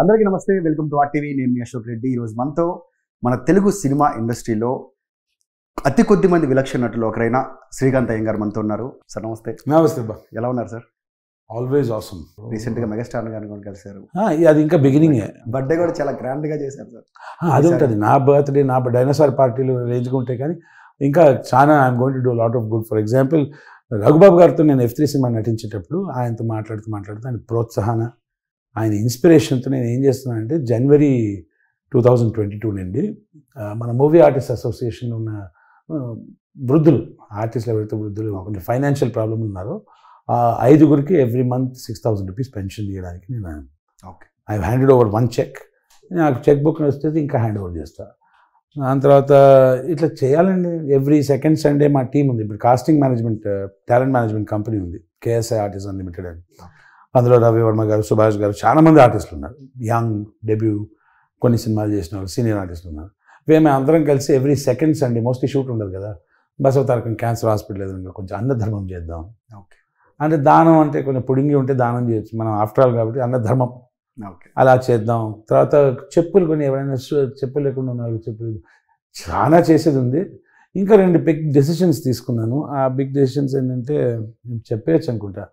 అందరికీ నమస్తే welcome to RTV నేను మీ అశోక్ రెడ్డి ఈరోజు మనతో మన తెలుగు సినిమా ఇండస్ట్రీలో అతి కొద్ది మంది విలక్షణ నటులు ఒకరైన శ్రీకాంత్ అయ్యంగారు మనతో ఉన్నారు సార్ నమస్తే నమస్తే బా ఎలా ఉన్నారు సార్ ఆల్వేస్ ఆసమ్ రీసెంట్గా మెగాస్టార్ గారిని కలిశారు అది ఇంకా బిగినింగ్ బర్త్డే కూడా చాలా గ్రాండ్గా చేశారు సార్ అది ఉంటుంది నా బర్త్డే నా డైనోసార్ పార్టీలు రేంజ్గా ఉంటాయి కానీ ఇంకా చాలా I'm going to do lot of good for example Raghubabu గారితో నేను ఎఫ్ త్రీ సినిమా నటించేటప్పుడు ఆయనతో మాట్లాడుతూ మాట్లాడుతూ ఆయన ప్రోత్సాహన ఆయన ఇన్స్పిరేషన్తో నేను ఏం చేస్తున్నానంటే జనవరి టూ థౌజండ్ ట్వంటీ టూ నుండి మన మూవీ ఆర్టిస్ట్ అసోసియేషన్ ఉన్న వృద్ధులు ఆర్టిస్టులు ఎవరైతే వృద్ధులు కొంచెం ఫైనాన్షియల్ ప్రాబ్లం ఉన్నారో ఆ ఐదుగురికి every month six thousand rupees pension చేయడానికి నేను okay I handed over one cheque నాకు చెక్ బుక్ వస్తే ఇంకా హ్యాండ్ ఓవర్ చేస్తాను దాని తర్వాత ఇట్లా చేయాలండి ఎవ్రీ సెకండ్ సండే మా టీం ఉంది ఇప్పుడు casting management talent management company ఉంది కేఎస్ఐ ఆర్టిస్ట్ అన్లిమిటెడ్ అని అందులో రవివర్మ గారు సుభాష్ గారు చాలామంది ఆర్టిస్టులు ఉన్నారు యంగ్ డెబ్యూ కొన్ని సినిమాలు చేసిన వాళ్ళు సీనియర్ ఆర్టిస్టులు ఉన్నారు మేము అందరం కలిసి every second Sunday mostly shoot ఉండదు కదా బసవతారకం క్యాన్సర్ హాస్పిటల్ ఏదైనా కొంచెం అన్నధర్మం చేద్దాం ఓకే అంటే దానం అంటే కొంచెం పుడింగి ఉంటే దానం చేయొచ్చు మనం ఆఫ్టర్ ఆల్ కాబట్టి అన్నధర్మం అలా చేద్దాం తర్వాత చెప్పులు కొన్ని ఎవరైనా చెప్పులు లేకుండా ఉన్నారు చెప్పులు చాలా చేసేది ఉంది ఇంకా రెండు బిగ్ డెసిషన్స్ తీసుకున్నాను ఆ బిగ్ డెసిషన్స్ ఏంటంటే చెప్పేయచ్చు అనుకుంటా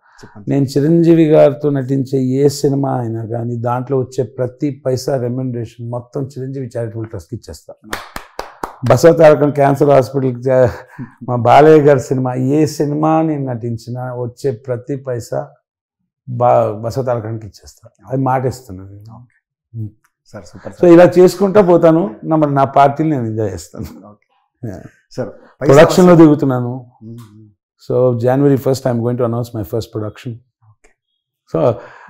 నేను చిరంజీవి గారితో నటించే ఏ సినిమా అయినా కానీ దాంట్లో వచ్చే ప్రతి పైసా రెమ్యునరేషన్ మొత్తం చిరంజీవి చారిటబుల్ ట్రస్ట్కి ఇచ్చేస్తాను బసవ తారకం క్యాన్సర్ హాస్పిటల్కి మా బాలయ్య గారి సినిమా ఏ సినిమా నేను నటించినా వచ్చే ప్రతి పైసా బా బసవ తారకానికి ఇచ్చేస్తాను అది మాట నేను సార్ సూపర్ సో ఇలా చేసుకుంటా పోతాను నా నా పార్టీని నేను ఎంజాయ్ చేస్తాను సార్ ప్రొడక్షన్లో దిగుతున్నాను so January first I'm going to announce my first production Okay. So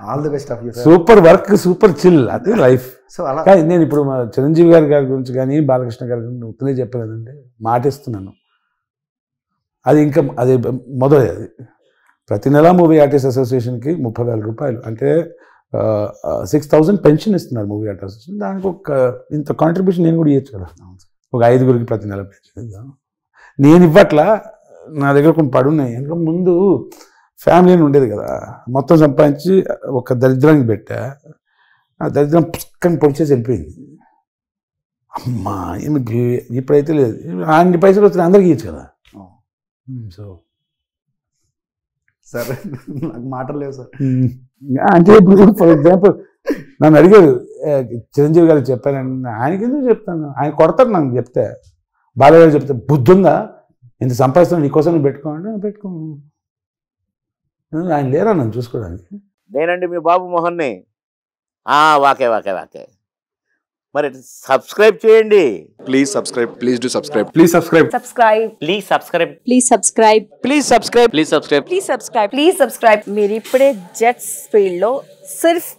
all the best of super work super chill super అది లైఫ్ సో అలా కానీ నేను ఇప్పుడు మా చిరంజీవి గారి గారి గురించి కానీ బాలకృష్ణ గారి గురించి ఉత్తనే చెప్పలేదంటే మాటిస్తున్నాను అది ఇంకా అది మొదలే అది ప్రతి నెలా మూవీ ఆర్టిస్ట్ అసోసియేషన్కి ముప్పై వేల రూపాయలు అంటే సిక్స్ థౌజండ్ పెన్షన్ ఇస్తున్నారు మూవీ ఆర్ట్ అసోసియేషన్ దానికి ఒక ఇంత కాంట్రిబ్యూషన్ నేను కూడా ఇవ్వచ్చు కదా ఒక ఐదుగురికి ప్రతి నెల పెన్షన్ ఇద్దాం నేను ఇవ్వట్లా నా దగ్గర కొన్ని పడున్నాయి ఎందుకంటే ముందు ఫ్యామిలీ ఉండేది కదా మొత్తం సంపాదించి ఒక దరిద్రానికి పెట్టా ఆ దరిద్రం పుక్కని పొడిచేసి వెళ్ళిపోయింది అమ్మా ఇప్పుడైతే లేదు అన్ని పైసలు వచ్చిన అందరికీ ఇచ్చు కదా సో hmm, సరే నాకు మాటలు లేవు సార్ hmm. అంటే ఇప్పుడు ఫర్ ఎగ్జాంపుల్ నన్ను అడిగారు చిరంజీవి గారు చెప్పానండి ఆయనకి ఎందుకు చెప్తాను ఆయన కొడతారు నాకు చెప్తే బాలయ్య గారు చెప్తే బుద్ధి ఉందా ఎంత సంపాదిస్తున్నా నీకోసం పెట్టుకోండి పెట్టుకో ఆయన లేరా నన్ను చూసుకోవడానికి నేనండి మీ బాబు మోహన్ని వాకే వాకే వాకే మరి సబ్స్క్రైబ్ చేయండి please subscribe please do subscribe please subscribe subscribe please subscribe please subscribe please subscribe please subscribe please subscribe please subscribe మీరు ఇప్పుడే జెట్స్ ఫీల్డ్ లో సిర్ఫ్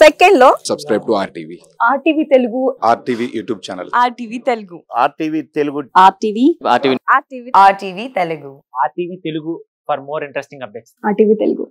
సెకండ్ లో subscribe to RTV RTV Telugu RTV YouTube channel RTV Telugu RTV Telugu RTV RTV RTV RTV Telugu RTV Telugu for more interesting updates RTV Telugu